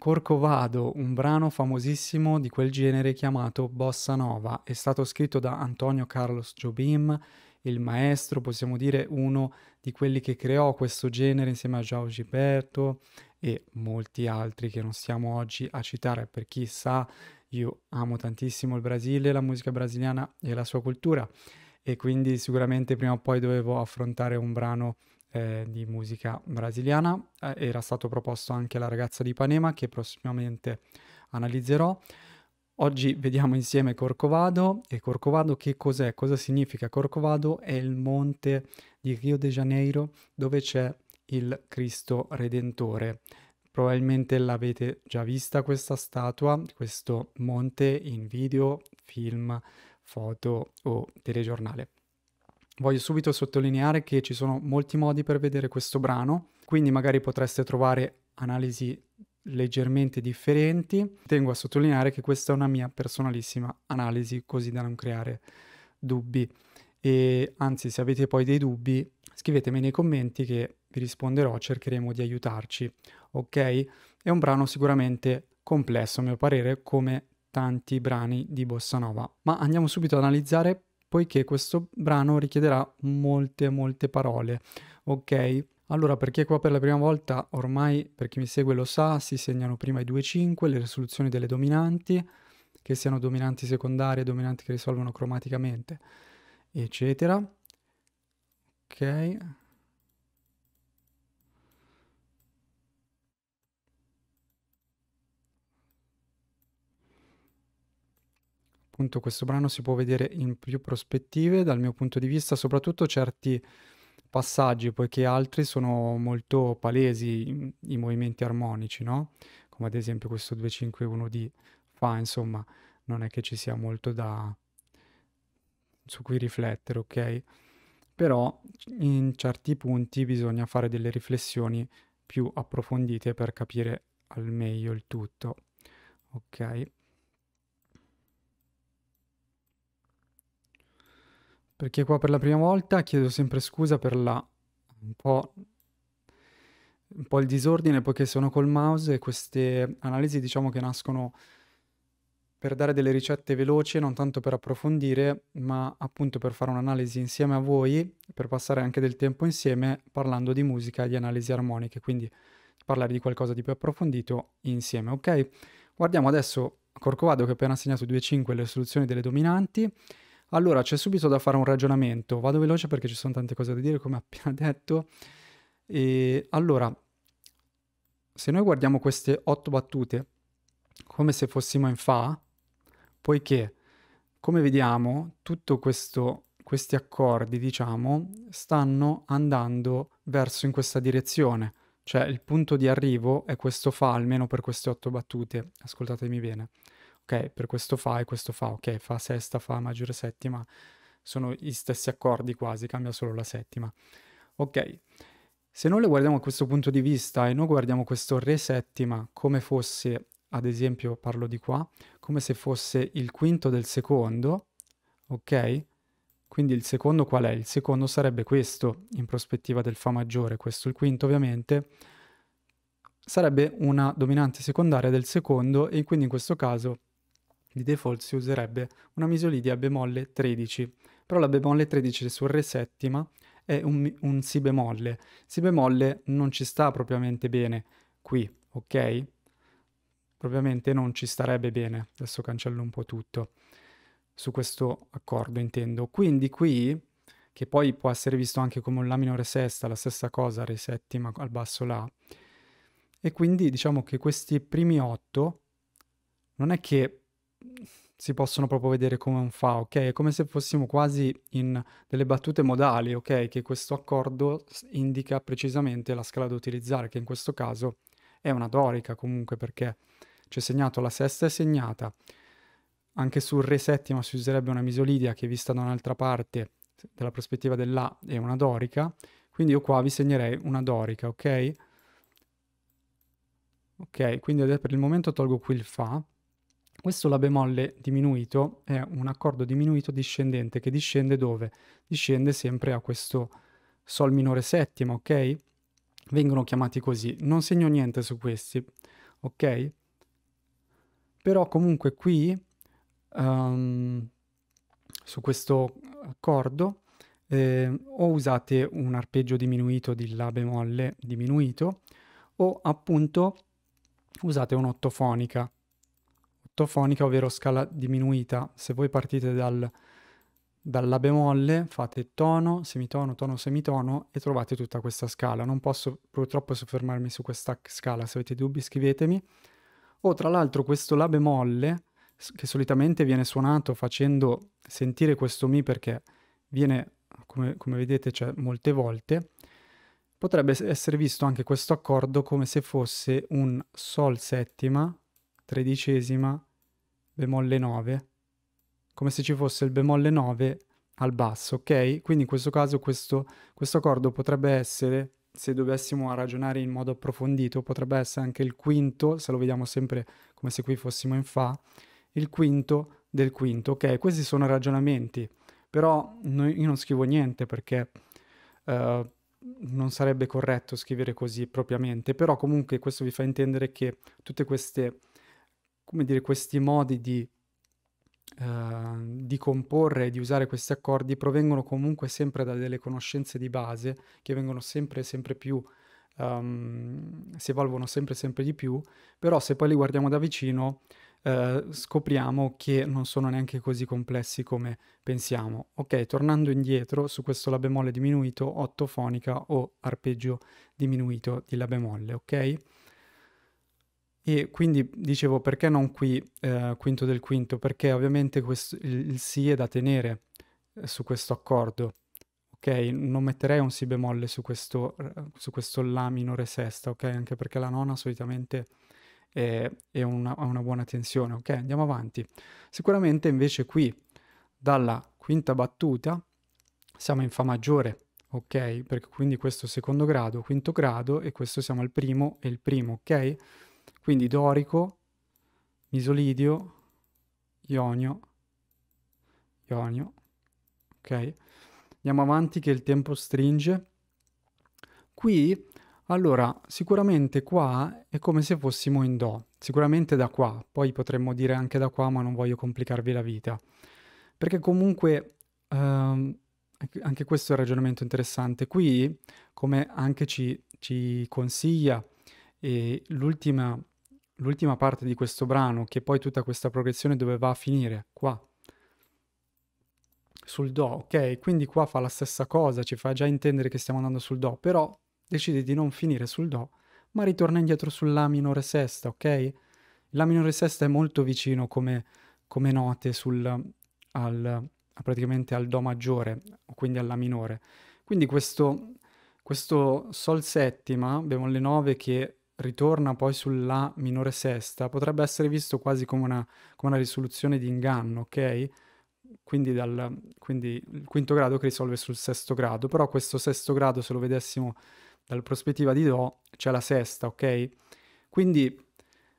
Corcovado, un brano famosissimo di quel genere chiamato Bossa Nova, è stato scritto da Antonio Carlos Jobim, il maestro, possiamo dire uno di quelli che creò questo genere insieme a Joao Gilberto e molti altri che non stiamo oggi a citare. Per chi sa, io amo tantissimo il Brasile, la musica brasiliana e la sua cultura e quindi sicuramente prima o poi dovevo affrontare un brano eh, di musica brasiliana. Eh, era stato proposto anche La ragazza di Panema, che prossimamente analizzerò. Oggi vediamo insieme Corcovado e Corcovado che cos'è, cosa significa. Corcovado è il monte di Rio de Janeiro dove c'è il Cristo Redentore. Probabilmente l'avete già vista questa statua, questo monte in video, film, foto o telegiornale voglio subito sottolineare che ci sono molti modi per vedere questo brano, quindi magari potreste trovare analisi leggermente differenti. Tengo a sottolineare che questa è una mia personalissima analisi, così da non creare dubbi. E anzi, se avete poi dei dubbi, scrivetemi nei commenti che vi risponderò, cercheremo di aiutarci, ok? È un brano sicuramente complesso, a mio parere, come tanti brani di Bossa Nova. Ma andiamo subito ad analizzare poiché questo brano richiederà molte molte parole, ok? Allora, perché qua per la prima volta, ormai per chi mi segue lo sa, si segnano prima i 2-5, le risoluzioni delle dominanti, che siano dominanti secondarie, dominanti che risolvono cromaticamente, eccetera. Ok, appunto questo brano si può vedere in più prospettive dal mio punto di vista, soprattutto certi passaggi, poiché altri sono molto palesi i movimenti armonici, no? Come ad esempio questo 251 di fa, insomma, non è che ci sia molto da su cui riflettere, ok? Però in certi punti bisogna fare delle riflessioni più approfondite per capire al meglio il tutto. Ok? perché qua per la prima volta chiedo sempre scusa per la un po', un po il disordine poiché sono col mouse e queste analisi diciamo che nascono per dare delle ricette veloci, non tanto per approfondire, ma appunto per fare un'analisi insieme a voi, per passare anche del tempo insieme parlando di musica e di analisi armoniche, quindi parlare di qualcosa di più approfondito insieme, ok? Guardiamo adesso Corcovado che ha appena segnato 2-5 le soluzioni delle dominanti allora, c'è subito da fare un ragionamento. Vado veloce perché ci sono tante cose da dire, come appena detto. E allora, se noi guardiamo queste otto battute come se fossimo in fa, poiché, come vediamo, tutti questi accordi, diciamo, stanno andando verso in questa direzione. Cioè il punto di arrivo è questo fa, almeno per queste otto battute. Ascoltatemi bene ok, per questo fa e questo fa, ok, fa sesta, fa maggiore settima, sono gli stessi accordi quasi, cambia solo la settima. Ok, se noi le guardiamo a questo punto di vista e noi guardiamo questo re settima come fosse, ad esempio parlo di qua, come se fosse il quinto del secondo, ok? Quindi il secondo qual è? Il secondo sarebbe questo in prospettiva del Fa maggiore, questo il quinto ovviamente, sarebbe una dominante secondaria del secondo e quindi in questo caso di default si userebbe una misolidia bemolle 13, però la bemolle 13 su re settima è un, un si bemolle. Si bemolle non ci sta propriamente bene qui, ok? Propriamente non ci starebbe bene. Adesso cancello un po' tutto su questo accordo, intendo. Quindi qui che poi può essere visto anche come un La minore sesta, la stessa cosa, Re settima al basso La. E quindi diciamo che questi primi otto non è che si possono proprio vedere come un fa, ok? È come se fossimo quasi in delle battute modali, ok? Che questo accordo indica precisamente la scala da utilizzare, che in questo caso è una dorica comunque perché c'è segnato la sesta è segnata. Anche sul re settima si userebbe una misolidia che vista da un'altra parte dalla prospettiva dell'A è una dorica, quindi io qua vi segnerei una dorica, ok? Ok, quindi per il momento tolgo qui il fa questo La bemolle diminuito è un accordo diminuito discendente che discende dove? Discende sempre a questo Sol minore settima, ok? Vengono chiamati così. Non segno niente su questi, ok? Però comunque qui, um, su questo accordo, eh, o usate un arpeggio diminuito di La bemolle diminuito, o appunto usate un'ottofonica tofonica, ovvero scala diminuita. Se voi partite dal, La bemolle, fate tono, semitono, tono, semitono e trovate tutta questa scala. Non posso purtroppo soffermarmi su questa scala, se avete dubbi scrivetemi. O tra l'altro questo la bemolle, che solitamente viene suonato facendo sentire questo mi perché viene, come, come vedete, cioè, molte volte, potrebbe essere visto anche questo accordo come se fosse un sol settima, tredicesima, bemolle 9, come se ci fosse il bemolle 9 al basso, ok? Quindi in questo caso questo, questo accordo potrebbe essere, se dovessimo ragionare in modo approfondito, potrebbe essere anche il quinto, se lo vediamo sempre come se qui fossimo in Fa, il quinto del quinto, ok? Questi sono ragionamenti, però no, io non scrivo niente perché... Uh, non sarebbe corretto scrivere così propriamente, però comunque questo vi fa intendere che tutte queste come dire, questi modi di, eh, di comporre e di usare questi accordi provengono comunque sempre da delle conoscenze di base che vengono sempre, sempre più, um, si evolvono sempre, sempre di più, però se poi li guardiamo da vicino eh, scopriamo che non sono neanche così complessi come pensiamo. Ok, tornando indietro su questo La bemolle diminuito, fonica o arpeggio diminuito di La bemolle, ok? E quindi dicevo perché non qui eh, quinto del quinto? Perché ovviamente questo, il, il sì è da tenere eh, su questo accordo. Ok, non metterei un si bemolle su questo, su questo la minore sesta, ok? Anche perché la nona solitamente è, è una, ha una buona tensione, ok? Andiamo avanti. Sicuramente invece qui, dalla quinta battuta, siamo in fa maggiore, ok? Perché quindi questo è secondo grado, quinto grado e questo siamo al primo e il primo, ok? Quindi dorico, misolidio, ionio, ionio. Ok? Andiamo avanti che il tempo stringe. Qui, allora, sicuramente qua è come se fossimo in do. Sicuramente da qua, poi potremmo dire anche da qua, ma non voglio complicarvi la vita. Perché comunque... Ehm, anche questo è un ragionamento interessante. Qui, come anche ci, ci consiglia l'ultima l'ultima parte di questo brano, che poi tutta questa progressione dove va a finire? Qua. Sul Do, ok? Quindi qua fa la stessa cosa, ci fa già intendere che stiamo andando sul Do, però decide di non finire sul Do, ma ritorna indietro sul La minore sesta, ok? La minore sesta è molto vicino come, come note sul, al, praticamente al Do maggiore, quindi alla minore. Quindi questo, questo Sol settima, abbiamo le 9 che ritorna poi sulla minore sesta, potrebbe essere visto quasi come una, come una risoluzione di inganno, ok? Quindi, dal, quindi il quinto grado che risolve sul sesto grado, però questo sesto grado se lo vedessimo dalla prospettiva di Do c'è la sesta, ok? Quindi,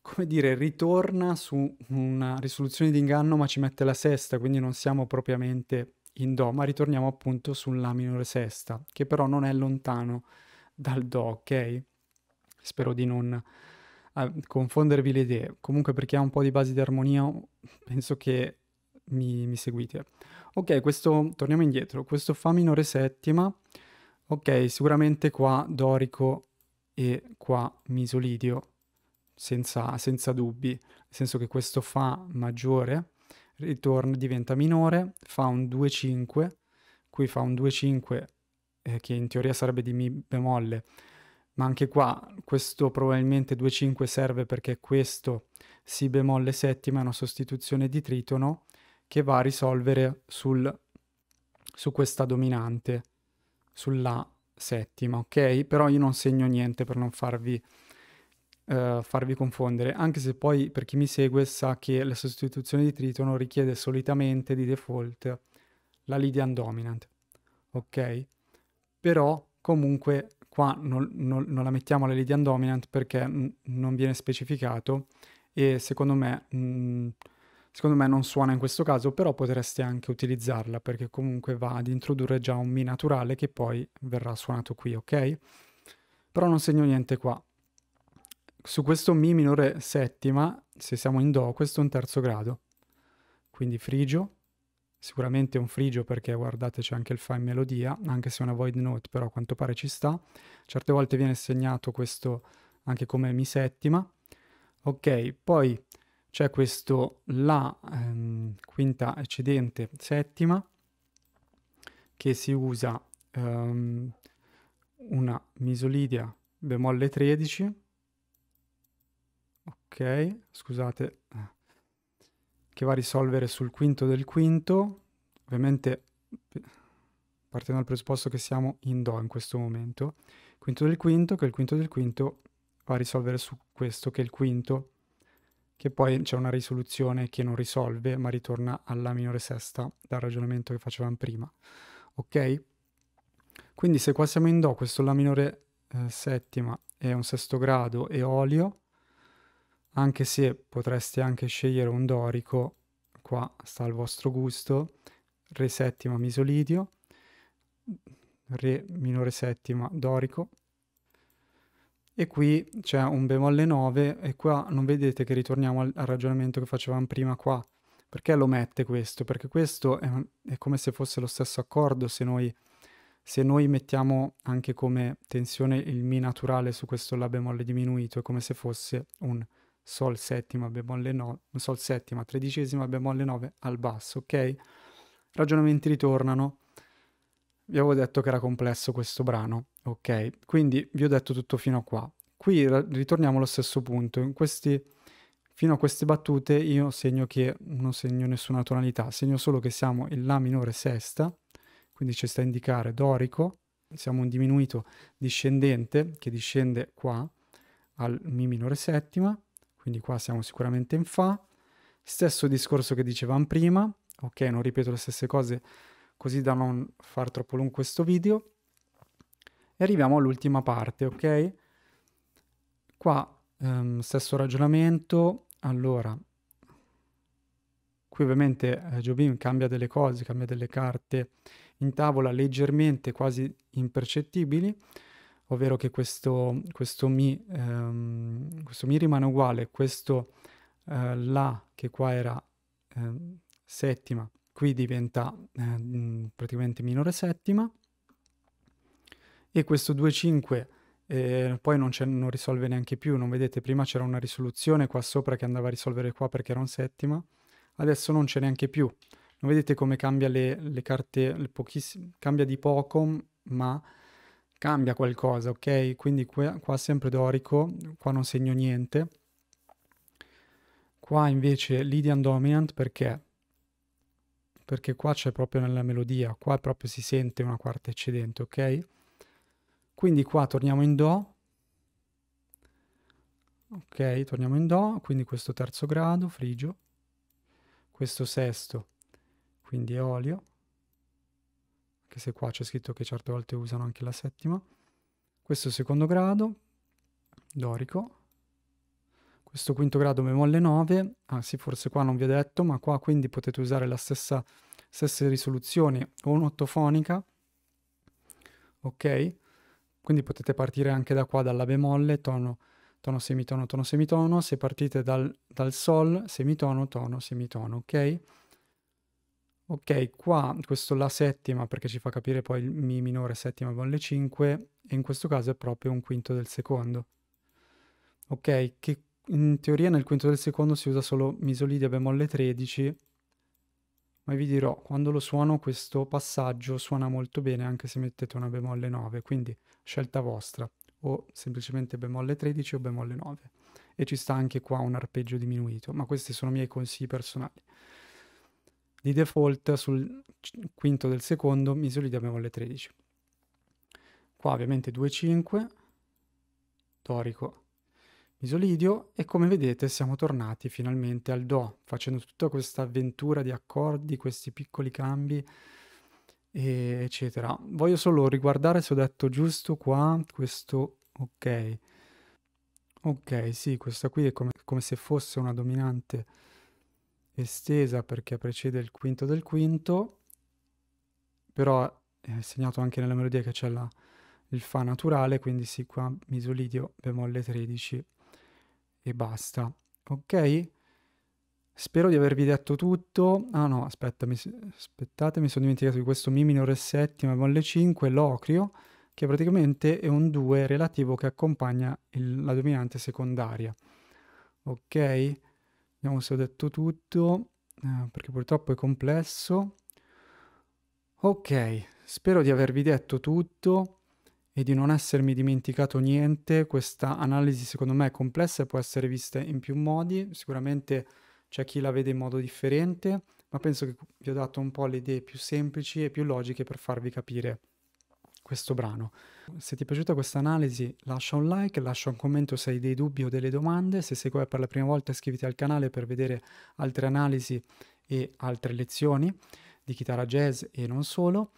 come dire, ritorna su una risoluzione di inganno ma ci mette la sesta, quindi non siamo propriamente in Do, ma ritorniamo appunto sulla minore sesta, che però non è lontano dal Do, ok? Spero di non eh, confondervi le idee. Comunque per chi ha un po' di basi di armonia penso che mi, mi seguite. Ok, questo, torniamo indietro. Questo Fa minore settima. Ok, sicuramente qua dorico e qua misolidio, senza, senza dubbi. Nel senso che questo Fa maggiore ritorna, diventa minore, fa un 2-5, qui fa un 2-5 eh, che in teoria sarebbe di Mi bemolle, ma anche qua questo probabilmente 2-5 serve perché questo si bemolle settima è una sostituzione di tritono che va a risolvere sul, su questa dominante, sulla settima, ok? Però io non segno niente per non farvi, eh, farvi confondere, anche se poi per chi mi segue sa che la sostituzione di tritono richiede solitamente di default la Lydian dominant, ok? Però comunque Qua non, non, non la mettiamo alla Lydian Dominant perché n- non viene specificato e secondo me, mh, secondo me non suona in questo caso, però potreste anche utilizzarla perché comunque va ad introdurre già un Mi naturale che poi verrà suonato qui, ok? Però non segno niente qua. Su questo Mi minore settima, se siamo in Do, questo è un terzo grado, quindi frigio, sicuramente un frigio perché guardate c'è anche il fa in melodia, anche se è una void note però a quanto pare ci sta. Certe volte viene segnato questo anche come mi settima. Ok, poi c'è questo la ehm, quinta eccedente settima che si usa ehm, una misolidia bemolle 13. Ok, scusate eh, che va a risolvere sul quinto del quinto, ovviamente eh, partendo dal presupposto che siamo in Do in questo momento, quinto del quinto, che è il quinto del quinto va a risolvere su questo che è il quinto, che poi c'è una risoluzione che non risolve ma ritorna alla minore sesta dal ragionamento che facevamo prima, ok? Quindi se qua siamo in Do, questo La minore eh, settima è un sesto grado e olio, anche se potreste anche scegliere un dorico, qua sta al vostro gusto, re settima misolidio, re minore settima dorico, e qui c'è un bemolle 9 e qua non vedete che ritorniamo al, al ragionamento che facevamo prima qua. Perché lo mette questo? Perché questo è, è come se fosse lo stesso accordo se noi, se noi, mettiamo anche come tensione il Mi naturale su questo La bemolle diminuito, è come se fosse un Sol settima bemolle 9, no, Sol settima tredicesima bemolle 9 al basso, ok? Ragionamenti ritornano. Vi avevo detto che era complesso questo brano, ok? Quindi vi ho detto tutto fino a qua. Qui ritorniamo allo stesso punto. Questi, fino a queste battute io segno che non segno nessuna tonalità, segno solo che siamo in La minore sesta, quindi ci sta a indicare dorico, siamo un diminuito discendente che discende qua al Mi minore settima, quindi qua siamo sicuramente in Fa. Stesso discorso che dicevamo prima, ok? Non ripeto le stesse cose così da non far troppo lungo questo video. E arriviamo all'ultima parte, ok? Qua ehm, stesso ragionamento, allora, qui ovviamente eh, Jobim cambia delle cose, cambia delle carte in tavola leggermente, quasi impercettibili, ovvero che questo, questo, mi, ehm, questo mi, rimane uguale, questo eh, la che qua era eh, settima, qui diventa eh, mm, praticamente minore settima e questo 2,5 eh, poi non, non, risolve neanche più, non vedete prima c'era una risoluzione qua sopra che andava a risolvere qua perché era un settima, adesso non c'è neanche più, non vedete come cambia le, le carte, le cambia di poco ma cambia qualcosa, ok? Quindi qua, qua sempre dorico, qua non segno niente. Qua invece Lydian Dominant perché? Perché qua c'è proprio nella melodia, qua proprio si sente una quarta eccedente, ok? Quindi qua torniamo in Do. Ok, torniamo in Do, quindi questo terzo grado, frigio. Questo sesto, quindi olio anche se qua c'è scritto che certe volte usano anche la settima. Questo secondo grado, dorico. Questo quinto grado bemolle 9, ah sì forse qua non vi ho detto, ma qua quindi potete usare la stessa, stessa risoluzione o un'ottofonica, ok? Quindi potete partire anche da qua, dalla bemolle, tono, tono, semitono, tono, semitono, se partite dal, dal sol, semitono, tono, semitono, ok? Ok, qua questo La settima, perché ci fa capire poi il Mi minore settima con le 5, e in questo caso è proprio un quinto del secondo. Ok, che in teoria nel quinto del secondo si usa solo Misolidia bemolle 13, ma vi dirò, quando lo suono questo passaggio suona molto bene anche se mettete una bemolle 9, quindi scelta vostra, o semplicemente bemolle 13 o bemolle 9. E ci sta anche qua un arpeggio diminuito, ma questi sono i miei consigli personali. Di default sul quinto del secondo misoli abbiamo le 13. Qua ovviamente 2,5, torico, misolidio e come vedete siamo tornati finalmente al Do, facendo tutta questa avventura di accordi, questi piccoli cambi, eccetera. Voglio solo riguardare se ho detto giusto qua questo ok. Ok, sì, questa qui è come, come se fosse una dominante estesa perché precede il quinto del quinto, però è segnato anche nella melodia che c'è là il Fa naturale, quindi si qua misolidio bemolle 13 e basta. Ok? Spero di avervi detto tutto. Ah no, aspetta, aspettate, mi sono dimenticato di questo Mi minore settima bemolle 5, l'ocrio, che praticamente è un 2 relativo che accompagna il, la dominante secondaria. Ok? Vediamo se ho detto tutto, eh, perché purtroppo è complesso. Ok, spero di avervi detto tutto e di non essermi dimenticato niente. Questa analisi secondo me è complessa e può essere vista in più modi. Sicuramente c'è chi la vede in modo differente, ma penso che vi ho dato un po' le idee più semplici e più logiche per farvi capire questo brano. Se ti è piaciuta questa analisi lascia un like, lascia un commento se hai dei dubbi o delle domande, se sei qua per la prima volta iscriviti al canale per vedere altre analisi e altre lezioni di chitarra jazz e non solo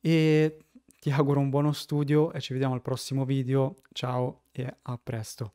e ti auguro un buono studio e ci vediamo al prossimo video, ciao e a presto.